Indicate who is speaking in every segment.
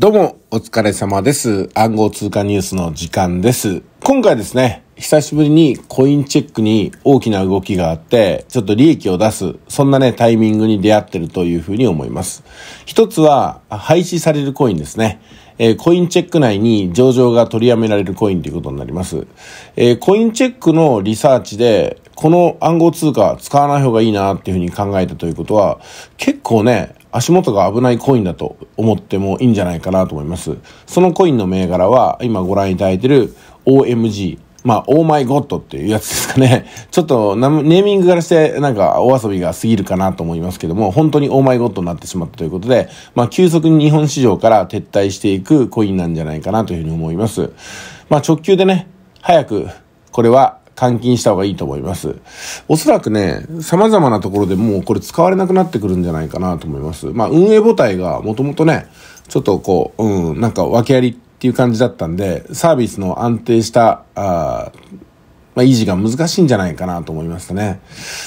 Speaker 1: どうも、お疲れ様です。暗号通貨ニュースの時間です。今回ですね、久しぶりにコインチェックに大きな動きがあって、ちょっと利益を出す、そんなね、タイミングに出会ってるというふうに思います。一つは、廃止されるコインですね。えー、コインチェック内に上場が取りやめられるコインということになります。えー、コインチェックのリサーチで、この暗号通貨使わない方がいいなっていうふうに考えたということは、結構ね、足元が危ないコインだと思ってもいいんじゃないかなと思います。そのコインの銘柄は、今ご覧いただいている OMG、まあ、オーマイゴッドっていうやつですかね。ちょっとネーミングからしてなんかお遊びが過ぎるかなと思いますけども、本当にオーマイゴッドになってしまったということで、まあ、急速に日本市場から撤退していくコインなんじゃないかなというふうに思います。まあ、直球でね、早くこれは換金した方がいいと思います。おそらくね、様々なところでもうこれ使われなくなってくるんじゃないかなと思います。まあ、運営母体がもともとね、ちょっとこう、うん、なんか訳ありっていう感じだったんで、サービスの安定した、あまあ、維持が難しいんじゃないかなと思いましたね。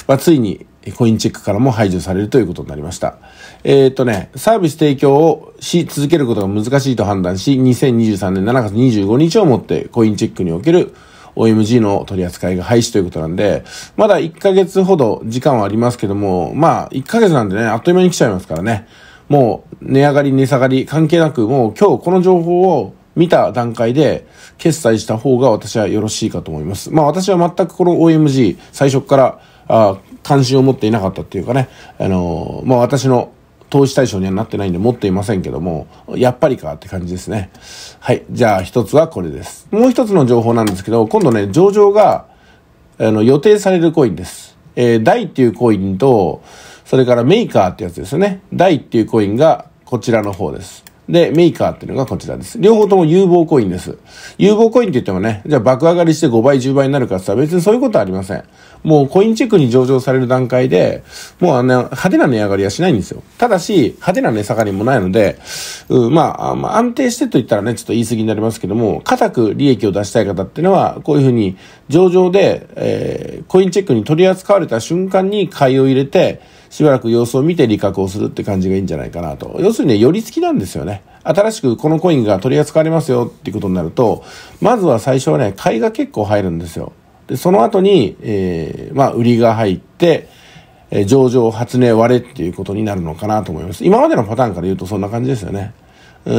Speaker 1: まあ、ついに、コインチェックからも排除されるということになりました。えー、っとね、サービス提供をし続けることが難しいと判断し、2023年7月25日をもってコインチェックにおける OMG の取り扱いが廃止ということなんで、まだ1ヶ月ほど時間はありますけども、まあ、1ヶ月なんでね、あっという間に来ちゃいますからね。もう、値上がり、値下がり関係なく、もう今日この情報を見た段階で決済した方が私はよろしいかと思います。まあ私は全くこの OMG 最初からあ関心を持っていなかったっていうかね、あのー、まあ私の投資対象にはなってないんで持っていませんけども、やっぱりかって感じですね。はい。じゃあ一つはこれです。もう一つの情報なんですけど、今度ね、上場が、あの、予定されるコインです。えー、d っていうコインと、それからメーカーってやつですね。ダイっていうコインがこちらの方です。で、メーカーっていうのがこちらです。両方とも有望コインです。有望コインって言ってもね、じゃあ爆上がりして5倍、10倍になるかって言ったら別にそういうことはありません。もうコインチェックに上場される段階で、もうあの、派手な値上がりはしないんですよ。ただし、派手な値下がりもないので、うん、まあ、まあ、安定してと言ったらね、ちょっと言い過ぎになりますけども、固く利益を出したい方っていうのは、こういうふうに上場で、えー、コインチェックに取り扱われた瞬間に買いを入れて、しばらく様子を見て利確をするって感じがいいんじゃないかなと。要するに、ね、寄り付きなんですよね。新しくこのコインが取り扱われますよっていうことになると、まずは最初はね、買いが結構入るんですよ。で、その後に、えー、まあ、売りが入って、えー、上場発値割れっていうことになるのかなと思います。今までのパターンから言うとそんな感じですよね。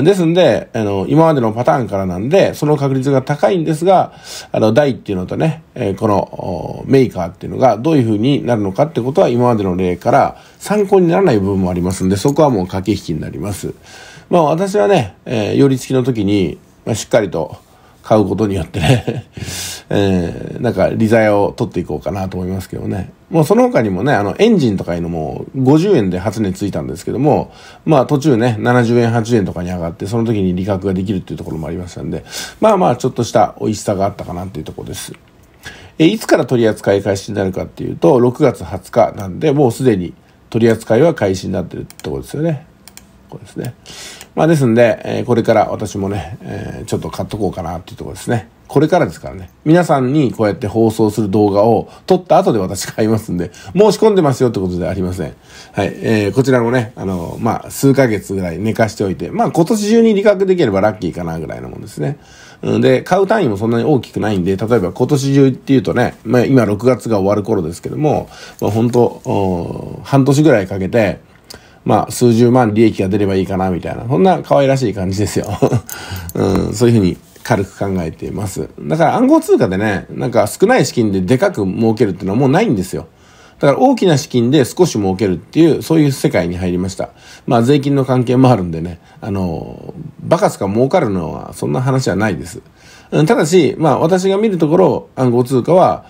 Speaker 1: ですんで、あの、今までのパターンからなんで、その確率が高いんですが、あの、台っていうのとね、えこのメーカーっていうのがどういう風になるのかってことは今までの例から参考にならない部分もありますんで、そこはもう駆け引きになります。まあ私はね、えー、寄り付きの時に、まあ、しっかりと買うことによってねえー、なんか、利ざやを取っていこうかなと思いますけどね。もうその他にもね、あの、エンジンとかいうのも、50円で発値ついたんですけども、まあ途中ね、70円、8円とかに上がって、その時に利確ができるっていうところもありましたんで、まあまあ、ちょっとした美味しさがあったかなっていうところです。え、いつから取り扱い開始になるかっていうと、6月20日なんで、もうすでに取り扱いは開始になってるってところですよね。これですね。まあですんで、えこれから私もね、えちょっと買っとこうかなっていうところですね。これからですからね。皆さんにこうやって放送する動画を撮った後で私買いますんで、申し込んでますよってことではありません。はい。えー、こちらもね、あの、まあ、数ヶ月ぐらい寝かしておいて、まあ、今年中に利確できればラッキーかなぐらいのもんですね。で、買う単位もそんなに大きくないんで、例えば今年中っていうとね、まあ、今6月が終わる頃ですけども、まあ、本当半年ぐらいかけて、まあ、数十万利益が出ればいいかな、みたいな。そんな可愛らしい感じですよ。うん、そういうふうに軽く考えています。だから暗号通貨でね、なんか少ない資金ででかく儲けるっていうのはもうないんですよ。だから大きな資金で少し儲けるっていう、そういう世界に入りました。まあ税金の関係もあるんでね、あの、バカすか儲かるのはそんな話はないです。うん、ただし、まあ私が見るところ暗号通貨は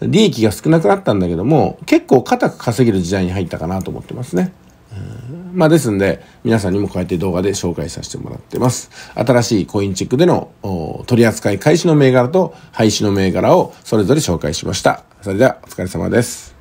Speaker 1: 利益が少なくなったんだけども、結構固く稼げる時代に入ったかなと思ってますね。うんまあ、ですんで、皆さんにもこうやって動画で紹介させてもらってます。新しいコインチェックでの取り扱い開始の銘柄と廃止の銘柄をそれぞれ紹介しました。それではお疲れ様です。